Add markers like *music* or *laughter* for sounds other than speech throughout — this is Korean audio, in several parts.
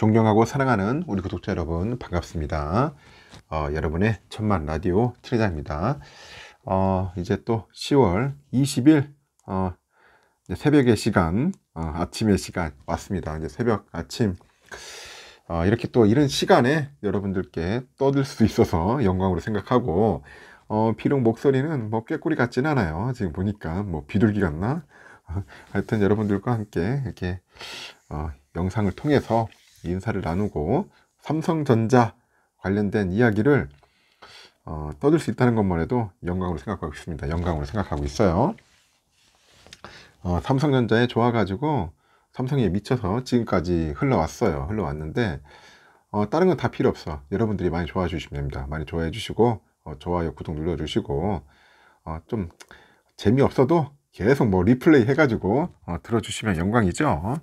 존경하고 사랑하는 우리 구독자 여러분 반갑습니다. 어, 여러분의 천만 라디오 트리자입니다. 어, 이제 또 10월 20일 어, 새벽의 시간, 어, 아침의 시간 왔습니다. 이제 새벽, 아침 어, 이렇게 또 이런 시간에 여러분들께 떠들 수 있어서 영광으로 생각하고 어, 비록 목소리는 뭐 꾀꼬리 같진 않아요. 지금 보니까 뭐 비둘기 같나? *laughs* 하여튼 여러분들과 함께 이렇게 영상을 통해서 인사를 나누고 삼성전자 관련된 이야기를 어, 떠들 수 있다는 것만 해도 영광으로 생각하고 있습니다. 영광으로 생각하고 있어요. 어, 삼성전자에 좋아가지고 삼성에 미쳐서 지금까지 흘러왔어요. 흘러왔는데 어, 다른 건 다 필요 없어. 여러분들이 많이 좋아해 주시면 됩니다. 많이 좋아해 주시고 어, 좋아요, 구독 눌러주시고 어, 좀 재미없어도 계속 뭐 리플레이 해가지고 어, 들어주시면 영광이죠.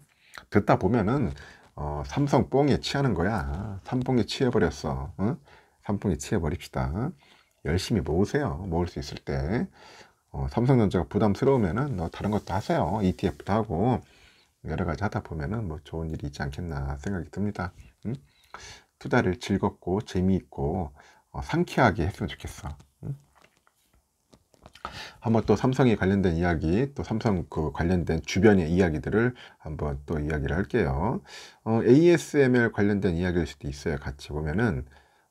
듣다 보면은 어, 삼성 뽕에 취하는 거야. 삼봉에 취해버렸어. 응? 어? 삼봉에 취해버립시다. 어? 열심히 모으세요. 모을 수 있을 때. 어, 삼성전자가 부담스러우면은 너 다른 것도 하세요. ETF도 하고 여러 가지 하다 보면은 뭐 좋은 일이 있지 않겠나 생각이 듭니다. 응? 투자를 즐겁고 재미있고 어, 상쾌하게 했으면 좋겠어. 한번 또 삼성에 관련된 이야기, 또 삼성 그 관련된 주변의 이야기들을 한번 또 이야기를 할게요. 어, ASML 관련된 이야기일 수도 있어요. 같이 보면은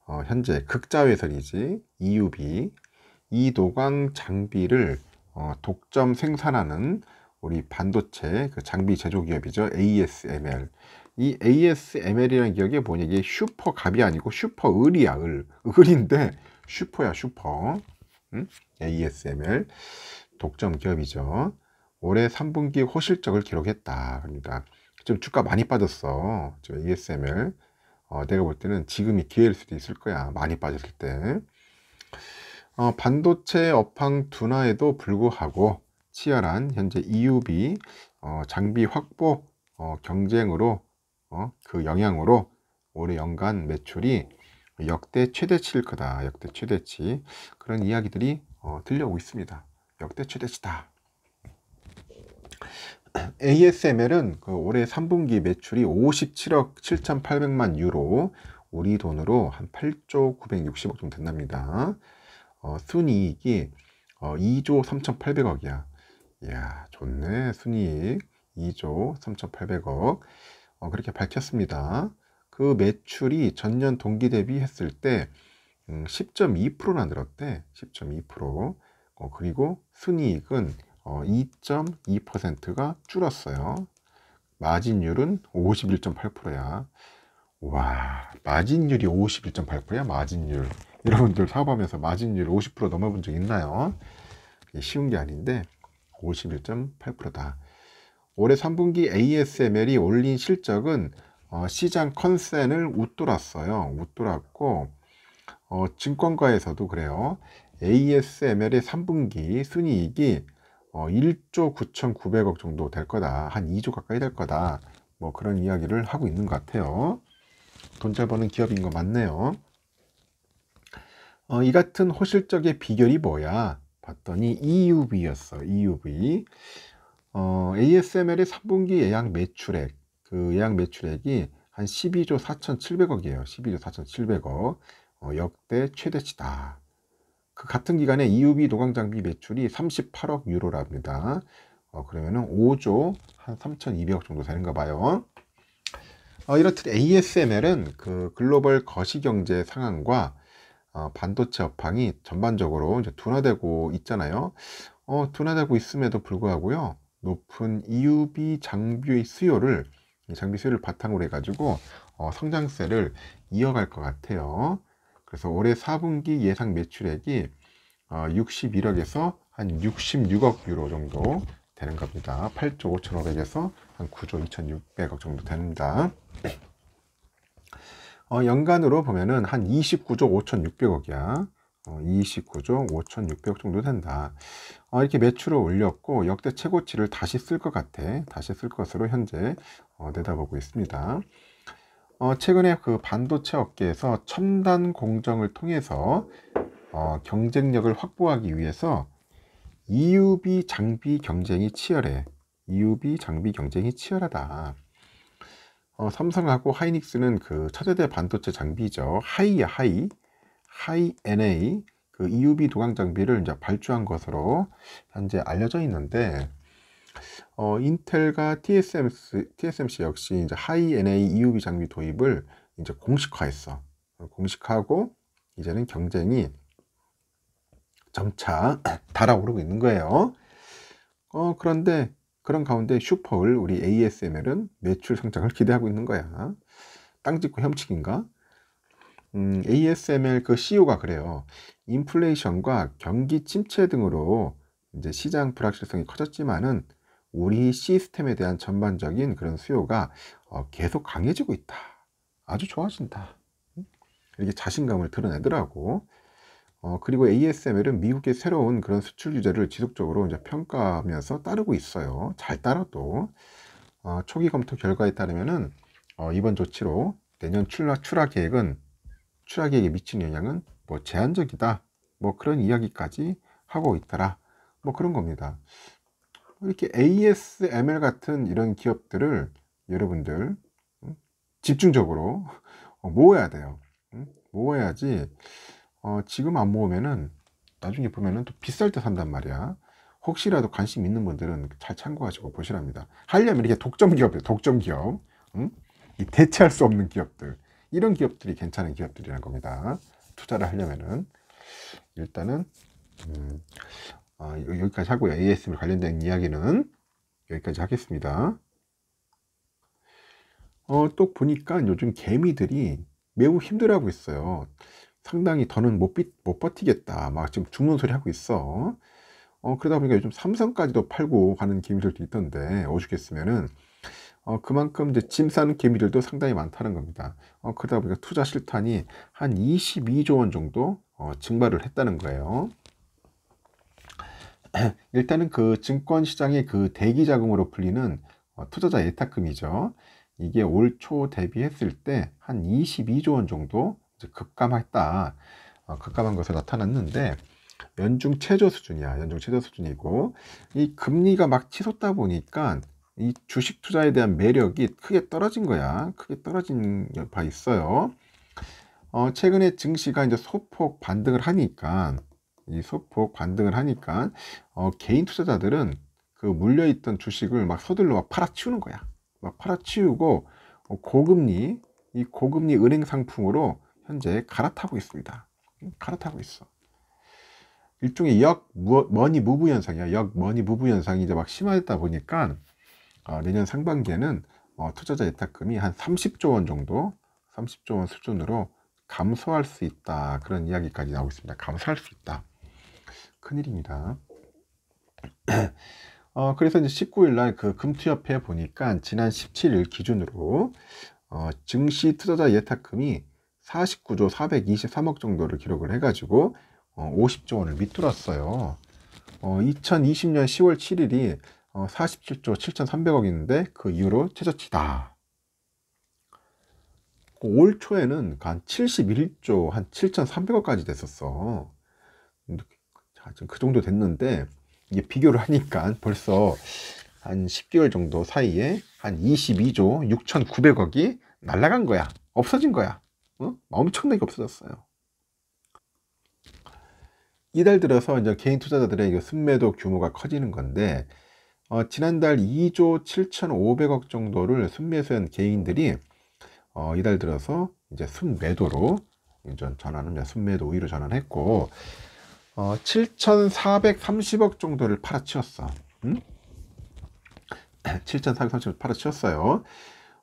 어, 현재 극자회선이지 EUB 이도광 장비를 어, 독점 생산하는 우리 반도체 그 장비 제조 기업이죠. ASML 이 ASML이라는 기업이 뭐냐 이게 슈퍼갑이 아니고 슈퍼을이야 을 을인데 슈퍼야 슈퍼 음? ASML 독점 기업이죠. 올해 3분기 호실적을 기록했다. 그러니까 좀 주가 많이 빠졌어. 지 ASML 어, 내가 볼 때는 지금이 기회일 수도 있을 거야. 많이 빠졌을 때. 어, 반도체 업황 둔화에도 불구하고 치열한 현재 EUB 어, 장비 확보 어, 경쟁으로 어, 그 영향으로 올해 연간 매출이 역대 최대치일 거다. 역대 최대치. 그런 이야기들이 어, 들려오고 있습니다. 역대 최대치다. ASML은 *clears throat* 그 올해 3분기 매출이 57억 7,800만 유로, 우리 돈으로 한 8조 960억 정도 된답니다. 어, 순이익이 어, 2조 3,800억이야. 이야, 좋네. 순이익 2조 3,800억. 어, 그렇게 밝혔습니다. 그 매출이 전년 동기 대비 했을 때 10.2%나 음, 늘었대. 10.2%. 어, 그리고 순이익은 2.2%가 어, 줄었어요. 마진율은 51.8%야. 와, 마진율이 51.8%야, 마진율. 여러분들 사업하면서 마진율 50% 넘어본 적 있나요? 쉬운 게 아닌데, 51.8%다. 올해 3분기 ASML이 올린 실적은 어, 시장 컨센을 웃돌았어요. 웃돌았고 어, 증권가에서도 그래요. ASML의 3분기 순이익이 어, 1조 9,900억 정도 될 거다. 한 2조 가까이 될 거다. 뭐 그런 이야기를 하고 있는 것 같아요. 돈 잘 버는 기업인 거 맞네요. 어, 이 같은 호실적의 비결이 뭐야? 봤더니 EUV였어. EUV. 어, ASML의 3분기 예약 매출액 그 예약 매출액이 한 12조 4,700억이에요. 12조 4,700억. 어, 역대 최대치다. 그 같은 기간에 EUB 노광 장비 매출이 38억 유로랍니다. 어, 그러면은 5조 한 3,200억 정도 되는가 봐요. 어, 이렇듯 ASML은 그 글로벌 거시경제 상황과 어, 반도체 업황이 전반적으로 이제 둔화되고 있잖아요. 어, 둔화되고 있음에도 불구하고요. 높은 EUB 장비의 수요를 장비 수요를 바탕으로 해가지고 어, 성장세를 이어갈 것 같아요. 그래서 올해 4분기 예상 매출액이 어, 61억에서 한 66억 유로 정도 되는 겁니다. 8조 5천억에서한 9조 2,600억 정도 됩니다. 어, 연간으로 보면은 한 29조 5,600억이야. 어, 29조 5 6 0 0 정도 된다. 어, 이렇게 매출을 올렸고 역대 최고치를 다시 쓸 것 같아. 다시 쓸 것으로 현재 어, 내다보고 있습니다. 어, 최근에 그 반도체 업계에서 첨단 공정을 통해서 어, 경쟁력을 확보하기 위해서 EUV 장비 경쟁이 치열해. EUV 장비 경쟁이 치열하다. 어, 삼성하고 하이닉스는 그 차세대 반도체 장비죠. 하이야 하이. HiNA 그 EUV 도강 장비를 이제 발주한 것으로 현재 알려져 있는데 어, 인텔과 TSMC, TSMC 역시 이제 h 이 n a EUV 장비 도입을 이제 공식화했어. 공식하고 화 이제는 경쟁이 점차 *clears throat* 달아오르고 있는 거예요. 어, 그런데 그런 가운데 슈퍼울 우리 ASML은 매출 성장을 기대하고 있는 거야. 땅 짓고 협치인가 음, ASML 그 CEO가 그래요. 인플레이션과 경기 침체 등으로 이제 시장 불확실성이 커졌지만은 우리 시스템에 대한 전반적인 그런 수요가 어, 계속 강해지고 있다. 아주 좋아진다. 음? 이렇게 자신감을 드러내더라고. 어, 그리고 ASML은 미국의 새로운 그런 수출 규제를 지속적으로 이제 평가하면서 따르고 있어요. 잘 따라도. 어, 초기 검토 결과에 따르면은 어, 이번 조치로 내년 출하, 출하 계획은 추락액에 미친 영향은 뭐 제한적이다. 뭐 그런 이야기까지 하고 있더라. 뭐 그런 겁니다. 뭐 이렇게 ASML 같은 이런 기업들을 여러분들 음, 집중적으로 어, 모아야 돼요. 음, 모아야지 어, 지금 안 모으면은 나중에 보면은 또 비쌀 때 산단 말이야. 혹시라도 관심 있는 분들은 잘 참고하시고 보시랍니다. 하려면 이렇게 독점 기업이 독점 기업. 응? 음? 이 대체할 수 없는 기업들. 이런 기업들이 괜찮은 기업들이라는 겁니다. 투자를 하려면은 일단은 음, 아, 여기까지 하고요. ASM 관련된 이야기는 여기까지 하겠습니다. 어, 또 보니까 요즘 개미들이 매우 힘들어하고 있어요. 상당히 더는 못, 비, 못 버티겠다. 막 지금 죽는 소리 하고 있어. 어, 그러다 보니까 요즘 삼성까지도 팔고 가는 개미들도 있던데, 오죽했으면은 어, 그만큼 이제 짐 싸는 개미들도 상당히 많다는 겁니다. 어, 그러다 보니까 투자 실탄이 한 22조 원 정도 어, 증발을 했다는 거예요. *clears throat* 일단은 그 증권 시장의 그 대기 자금으로 불리는 어, 투자자 예탁금이죠. 이게 올 초 대비했을 때 한 22조 원 정도 급감했다. 어, 급감한 것을 나타났는데 연중 최저 수준이야. 연중 최저 수준이고 이 금리가 막 치솟다 보니까 이 주식 투자에 대한 매력이 크게 떨어진 거야. 크게 떨어진 여바 있어요. 어, 최근에 증시가 이제 소폭 반등을 하니까 이 소폭 반등을 하니까 어, 개인 투자자들은 그 물려있던 주식을 막 서둘러 막 팔아치우는 거야. 막 팔아치우고 어, 고금리 이 고금리 은행 상품으로 현재 갈아타고 있습니다. 음, 갈아타고 있어. 일종의 역 머니 무브 현상이야. 역 머니 무브 현상이 이제 막심화했다 보니까 어, 내년 상반기에는 어, 투자자 예탁금이 한 30조 원 정도, 30조 원 수준으로 감소할 수 있다. 그런 이야기까지 나오고 있습니다. 감소할 수 있다. 큰일입니다. *clears throat* 어, 그래서 이제 19일 날그 금투협회 보니까 지난 17일 기준으로 어, 증시 투자자 예탁금이 49조 423억 정도를 기록을 해가지고 어, 50조 원을 밑돌았어요. 어, 2020년 10월 7일이 47조 어, 7,300억인데 그 이후로 최저치다. 그 올 초에는 한 71조 한 7,300억까지 됐었어. 그 정도 됐는데 이게 비교를 하니까 벌써 한 10개월 정도 사이에 한 22조 6,900억이 날라간 거야. 없어진 거야. 어? 엄청나게 없어졌어요. 이달 들어서 이제 개인 투자자들의 순매도 규모가 커지는 건데 어, 지난달 2조 7,500억 정도를 순매수한 개인들이 어, 이달 들어서 이제 순매도로 이전전환을 순매도 우위로 전환했고 어, 7,430억 정도를 팔아치웠어. 응? 음? 7,430억 *clears throat* 팔아치웠어요.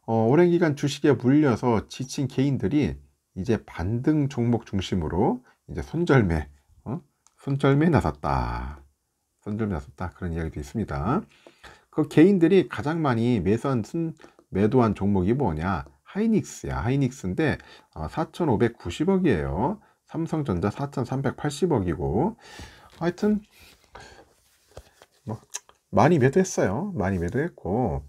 어, 오랜 기간 주식에 물려서 지친 개인들이 이제 반등 종목 중심으로 이제 손절매, 어? 손절매에 나섰다. 선점에 나섰다 그런 이야기도 있습니다. 그 개인들이 가장 많이 매수한 순 매도한 종목이 뭐냐? 하이닉스야. 하이닉스인데 4,590억이에요. 어, 삼성전자 4,380억이고 하여튼 뭐 많이 매도했어요. 많이 매도했고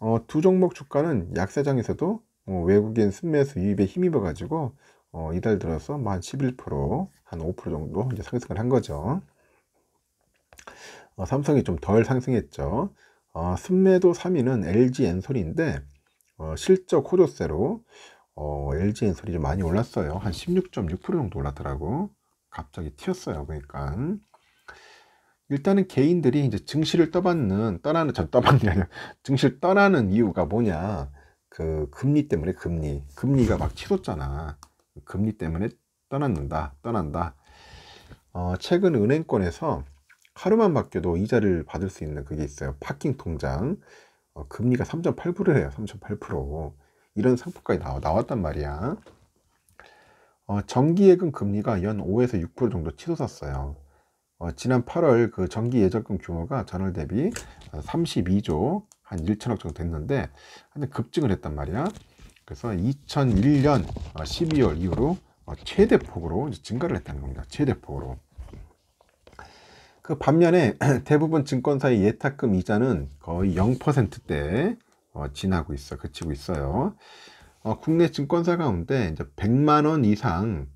어, 두 종목 주가는 약세장에서도 어, 외국인 순매수 유입에 힘입어 가지고 어, 이달 들어서 만 11%, 한 5% 정도 이제 상승을 한 거죠. 어, 삼성이 좀 덜 상승했죠. 어, 순매도 3위는 LG 엔솔인데 어, 실적 호조세로 어, LG 엔솔이 좀 많이 올랐어요. 한 16.6% 정도 올랐더라고. 갑자기 튀었어요. 그러니까 일단은 개인들이 이제 증시를 떠받는 떠나는 전 떠받는 게아니 증시를 떠나는 이유가 뭐냐? 그 금리 때문에 금리 금리가 막 치솟잖아. 금리 때문에 떠난다 떠난다. 어, 최근 은행권에서 하루만 바뀌어도 이자를 받을 수 있는 그게 있어요. 파킹 통장. 어, 금리가 3.8%를 해요. 3.8%. 이런 상품까지 나 나왔단 말이야. 어, 정기예금 금리가 연 5에서 6% 정도 치솟았어요. 어, 지난 8월 그 정기 예적금 규모가 전월 대비 32조 한 1천억 정도 됐는데 근데 급증을 했단 말이야. 그래서 2001년 12월 어, 이후로 어, 최대폭으로 증가를 했다는 겁니다. 최대폭으로. 그 반면에 *clears throat* 대부분 증권사의 예탁금 이자는 거의 0%대 어, 지나고 있어, 그치고 있어요. 어, 국내 증권사 가운데 이제 100만 원 이상,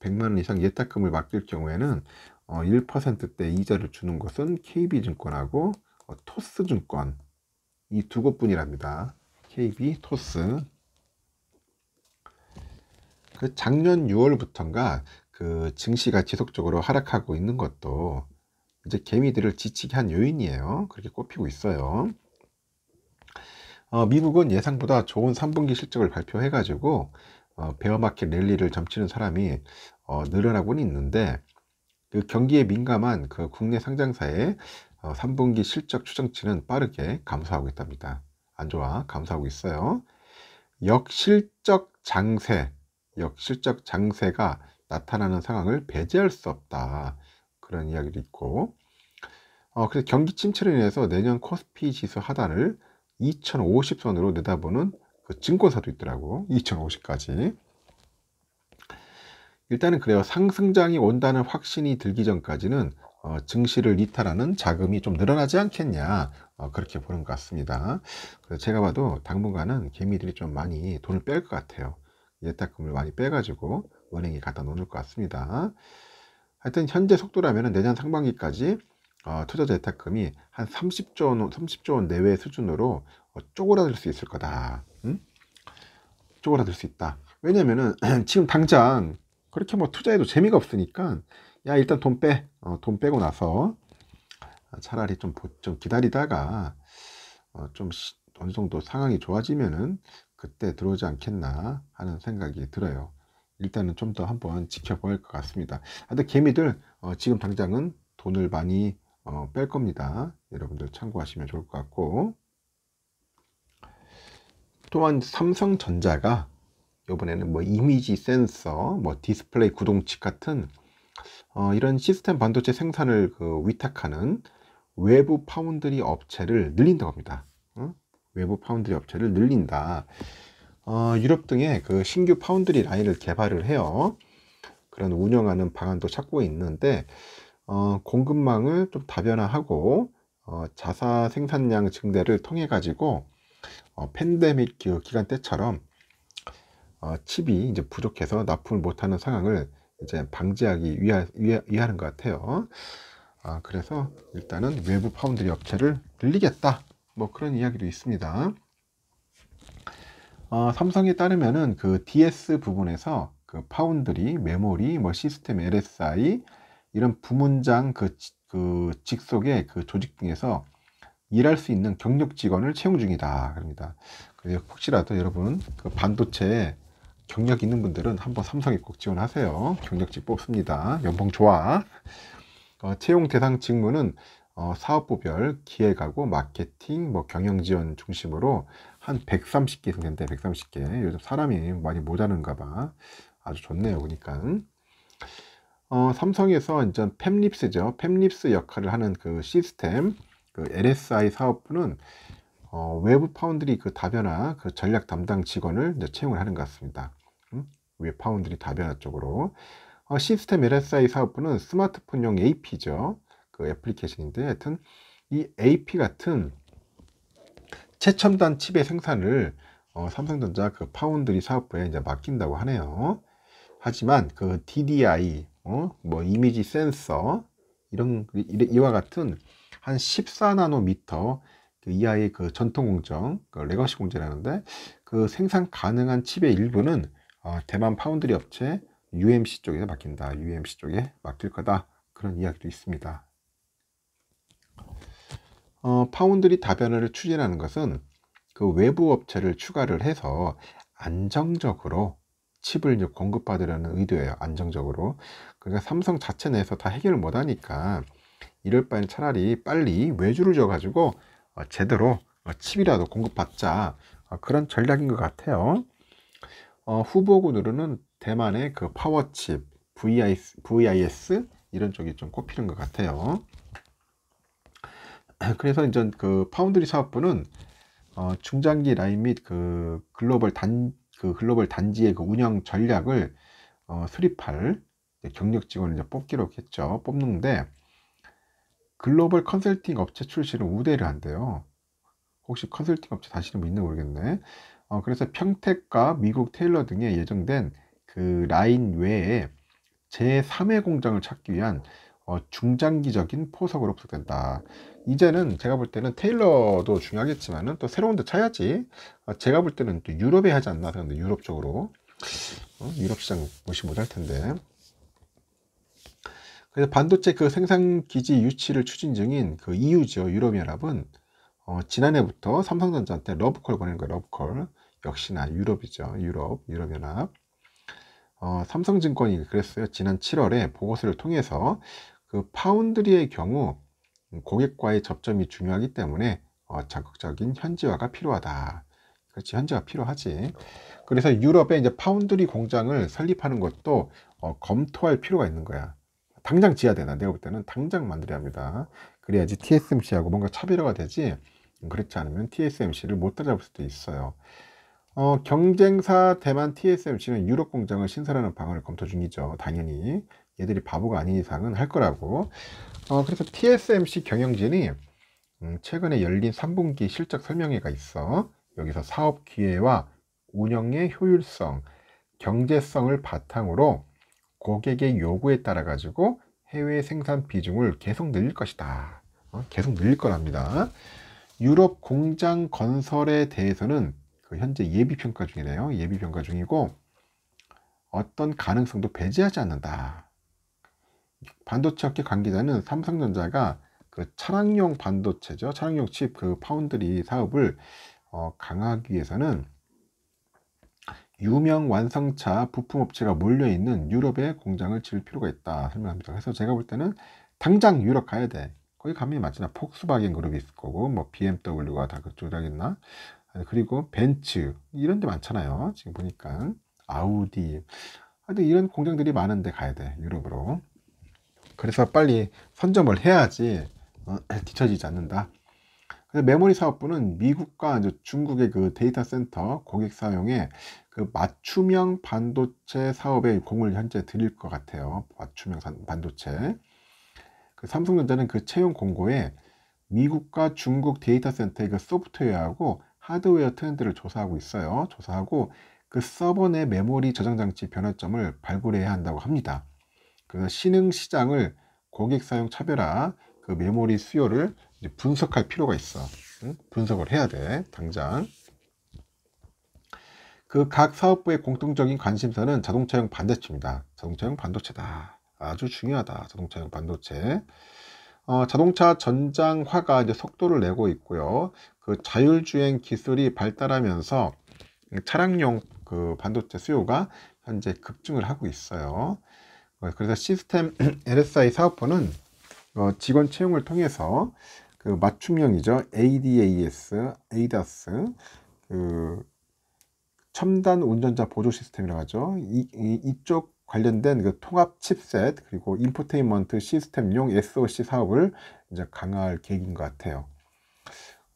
100만 원 이상 예탁금을 맡길 경우에는 어, 1%대 이자를 주는 것은 KB증권하고 어, 토스증권 이 두 곳뿐이랍니다. KB, 토스. 그 작년 6월부터인가 그 증시가 지속적으로 하락하고 있는 것도 이제 개미들을 지치게 한 요인이에요. 그렇게 꼽히고 있어요. 어, 미국은 예상보다 좋은 3분기 실적을 발표해가지고 어, 베어마켓 랠리를 점치는 사람이 어, 늘어나고는 있는데 그 경기에 민감한 그 국내 상장사의 어, 3분기 실적 추정치는 빠르게 감소하고 있답니다. 안 좋아 감소하고 있어요. 역실적 장세, 역실적 장세가 나타나는 상황을 배제할 수 없다. 그런 이야기도 있고 어, 그래서 경기 침체로 인해서 내년 코스피 지수 하단을 2050선으로 내다보는 그 증권사도 있더라고 2050까지 일단은 그래요 상승장이 온다는 확신이 들기 전까지는 어, 증시를 이탈하는 자금이 좀 늘어나지 않겠냐 어, 그렇게 보는 것 같습니다. 그래서 제가 봐도 당분간은 개미들이 좀 많이 돈을 뺄 것 같아요. 예탁금을 많이 빼가지고 은행에 갖다 놓을 것 같습니다. 하여튼 현재 속도라면 내년 상반기까지 어, 투자 재테크금이 한 30조 원, 30조 원 내외 수준으로 어, 쪼그라들 수 있을 거다. 응? 쪼그라들 수 있다. 왜냐면은 *clears throat* 지금 당장 그렇게 뭐 투자해도 재미가 없으니까 야 일단 돈 빼. 어, 돈 빼고 나서 차라리 좀, 좀 기다리다가 어, 좀 어느 정도 상황이 좋아지면은 그때 들어오지 않겠나 하는 생각이 들어요. 일단은 좀 더 한번 지켜볼것 같습니다. 근데 개미들 어, 지금 당장은 돈을 많이 어, 뺄 겁니다. 여러분들 참고하시면 좋을 것 같고 또한 삼성전자가 이번에는 뭐 이미지 센서, 뭐 디스플레이 구동칩 같은 어, 이런 시스템 반도체 생산을 그 위탁하는 외부 파운드리 업체를 늘린다고 합니다. 어? 외부 파운드리 업체를 늘린다. 어, 유럽 등의 그 신규 파운드리 라인을 개발을 해요. 그런 운영하는 방안도 찾고 있는데 어, 공급망을 좀 다변화하고 어, 자사 생산량 증대를 통해 가지고 어, 팬데믹 기간 때처럼 어, 칩이 이제 부족해서 납품을 못하는 상황을 이제 방지하기 위하, 위하, 는것 같아요. 아, 그래서 일단은 외부 파운드리 업체를 늘리겠다. 뭐 그런 이야기도 있습니다. 어, 삼성에 따르면은 그 DS 부분에서 그 파운드리, 메모리, 뭐 시스템 LSI 이런 부문장 그, 그 직속의 그 조직 등에서 일할 수 있는 경력 직원을 채용 중이다. 그럽니다. 그래서 혹시라도 여러분 그 반도체 경력 있는 분들은 한번 삼성에 꼭 지원하세요. 경력직 뽑습니다. 연봉 좋아. 어, 채용 대상 직무는 어, 사업부별 기획하고 마케팅, 뭐 경영 지원 중심으로 한 130개 생겼대. 130개. 요즘 사람이 많이 모자는가 봐. 아주 좋네요. 보니까. 어, 삼성에서 이제 팹립스죠. 팹립스 역할을 하는 그 시스템, 그 LSI 사업부는 어, 외부 파운드리 그 다변화 그 전략 담당 직원을 이제 채용을 하는 것 같습니다. 음? 외 파운드리 다변화 쪽으로 어, 시스템 LSI 사업부는 스마트폰용 AP죠. 그 애플리케이션인데 하여튼 이 AP 같은 최첨단 칩의 생산을 어, 삼성전자 그 파운드리 사업부에 이제 맡긴다고 하네요. 하지만 그 DDI, 어, 뭐 이미지 센서 이런 이와 같은 한 14나노미터 그 이하의 그 전통 공정, 그 레거시 공정이라는데 그 생산 가능한 칩의 일부는 어, 대만 파운드리 업체 UMC 쪽에 맡긴다. UMC 쪽에 맡길 거다. 그런 이야기도 있습니다. 어, 파운드리 다변화를 추진하는 것은 그 외부 업체를 추가를 해서 안정적으로 칩을 공급받으려는 의도예요. 안정적으로. 그러니까 삼성 자체 내에서 다 해결을 못하니까 이럴 바에 차라리 빨리 외주를 줘가지고 어, 제대로 어, 칩이라도 공급받자 어, 그런 전략인 것 같아요. 어, 후보군으로는 대만의 그 파워칩, VIS, VIS 이런 쪽이 좀 꼽히는 것 같아요. *clears throat* 그래서 이제 그 파운드리 사업부는 어, 중장기 라인 및 그 글로벌 단 그 글로벌 단지의 그 운영 전략을 어, 수립할 경력 직원을 이제 뽑기로 했죠. 뽑는데 글로벌 컨설팅 업체 출시를 우대를 한대요. 혹시 컨설팅 업체 다시는 뭐 있는 모르겠네. 어, 그래서 평택과 미국 테일러 등에 예정된 그 라인 외에 제3의 공장을 찾기 위한 어, 중장기적인 포석으로 분석된다. 이제는 제가 볼 때는 테일러도 중요하겠지만은 또 새로운 데 차야지. 어, 제가 볼 때는 또 유럽에 하지 않나 그런데 유럽 쪽으로 어, 유럽 시장 무시 못할 텐데. 그래서 반도체 그 생산 기지 유치를 추진 중인 그 EU죠 유럽연합은 어, 지난해부터 삼성전자한테 러브콜 보낸 거예요. 러브콜 역시나 유럽이죠. 유럽 유럽연합. 어, 삼성증권이 그랬어요. 지난 7월에 보고서를 통해서 그 파운드리의 경우 고객과의 접점이 중요하기 때문에 어, 적극적인 현지화가 필요하다. 그렇지 현지화 필요하지. 그래서 유럽에 이제 파운드리 공장을 설립하는 것도 어, 검토할 필요가 있는 거야. 당장 지어야 되나 내가 볼 때는 당장 만들어야 합니다. 그래야지 TSMC하고 뭔가 차별화가 되지. 그렇지 않으면 TSMC를 못 따라잡을 수도 있어요. 어, 경쟁사 대만 TSMC는 유럽 공장을 신설하는 방안을 검토 중이죠. 당연히 얘들이 바보가 아닌 이상은 할 거라고. 어, 그래서 TSMC 경영진이 음, 최근에 열린 3분기 실적 설명회가 있어 여기서 사업 기회와 운영의 효율성, 경제성을 바탕으로 고객의 요구에 따라 가지고 해외 생산 비중을 계속 늘릴 것이다. 어, 계속 늘릴 거랍니다. 유럽 공장 건설에 대해서는 그 현재 예비 평가 중이네요 예비 평가 중이고 어떤 가능성도 배제하지 않는다. 반도체 업계 관계자는 삼성전자가 그 차량용 반도체죠. 차량용 칩 그 파운드리 사업을 어, 강화하기 위해서는 유명 완성차 부품 업체가 몰려 있는 유럽의 공장을 지을 필요가 있다 설명합니다. 그래서 제가 볼 때는 당장 유럽 가야 돼. 거기 가면 맞지나 폭스바겐 그룹이 있을 거고 뭐 BMW가 다 그쪽이겠나. 라 아, 그리고 벤츠 이런 데 많잖아요. 지금 보니까 아우디. 하여튼 아, 이런 공장들이 많은데 가야 돼 유럽으로. 그래서 빨리 선점을 해야지 어, *clears throat* 뒤처지지 않는다. 메모리 사업부는 미국과 중국의 그 데이터 센터 고객 사용에 그 맞춤형 반도체 사업에 공을 현재 들일 것 같아요. 맞춤형 반도체. 그 삼성전자는 그 채용 공고에 미국과 중국 데이터 센터의 그 소프트웨어하고 하드웨어 트렌드를 조사하고 있어요. 조사하고 그 서버 내 메모리 저장 장치 변화점을 발굴해야 한다고 합니다. 그래서 신흥 시장을 고객 사용 차별화 그 메모리 수요를 분석할 필요가 있어. 응? 분석을 해야 돼. 당장. 그 각 사업부의 공통적인 관심사는 자동차용 반도체입니다. 자동차용 반도체다. 아주 중요하다. 자동차용 반도체. 어, 자동차 전장화가 이제 속도를 내고 있고요. 그 자율주행 기술이 발달하면서 차량용 그 반도체 수요가 현재 급증을 하고 있어요. 어, 그래서 시스템 LSI *clears throat* 사업부는 어, 직원 채용을 통해서 그 맞춤형이죠. ADAS, ADAS, 그 첨단 운전자 보조 시스템이라고 하죠. 이, 이쪽 관련된 그 통합 칩셋 그리고 인포테인먼트 시스템용 SOC 사업을 이제 강화할 계획인 것 같아요.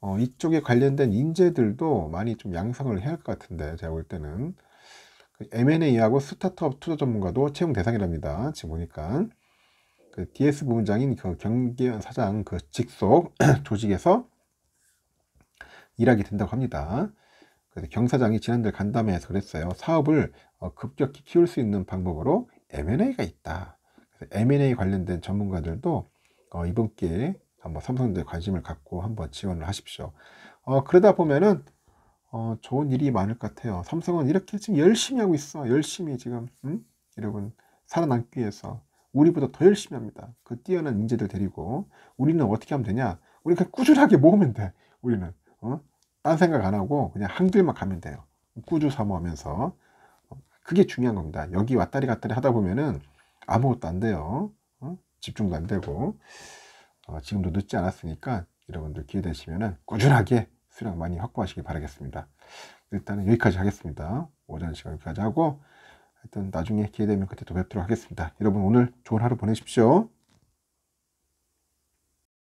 어, 이쪽에 관련된 인재들도 많이 좀 양성을 해야 할 것 같은데 제가 볼 때는 M&A하고 스타트업 투자 전문가도 채용 대상이랍니다. 지금 보니까 그 DS 부문장인 그 경기원 사장 그 직속 *clears throat* 조직에서 일하게 된다고 합니다. 그래서 경 사장이 지난달 간담회에서 그랬어요. 사업을 어, 급격히 키울 수 있는 방법으로 M&A가 있다. M&A 관련된 전문가들도 어, 이번 기회에 한번 삼성전자에 관심을 갖고 한번 지원을 하십시오. 어, 그러다 보면은 어, 좋은 일이 많을 것 같아요. 삼성은 이렇게 지금 열심히 하고 있어. 열심히 지금 응? 여러분 살아남기 위해서 우리보다 더 열심히 합니다. 그 뛰어난 인재들 데리고 우리는 어떻게 하면 되냐? 우리 그냥 꾸준하게 모으면 돼. 우리는 어? 딴 생각 안 하고 그냥 한 길만 가면 돼요. 꾸준 사모하면서 어, 그게 중요한 겁니다. 여기 왔다리 갔다리 하다 보면은 아무것도 안 돼요. 어? 집중도 안 되고 어, 지금도 늦지 않았으니까 여러분들 기회 되시면은 꾸준하게 수량 많이 확보하시길 바라겠습니다. 일단은 여기까지 하겠습니다. 오전 시간 여기까지 하고 하여튼 나중에 기회 되면 그때 또 뵙도록 하겠습니다. 여러분 오늘 좋은 하루 보내십시오.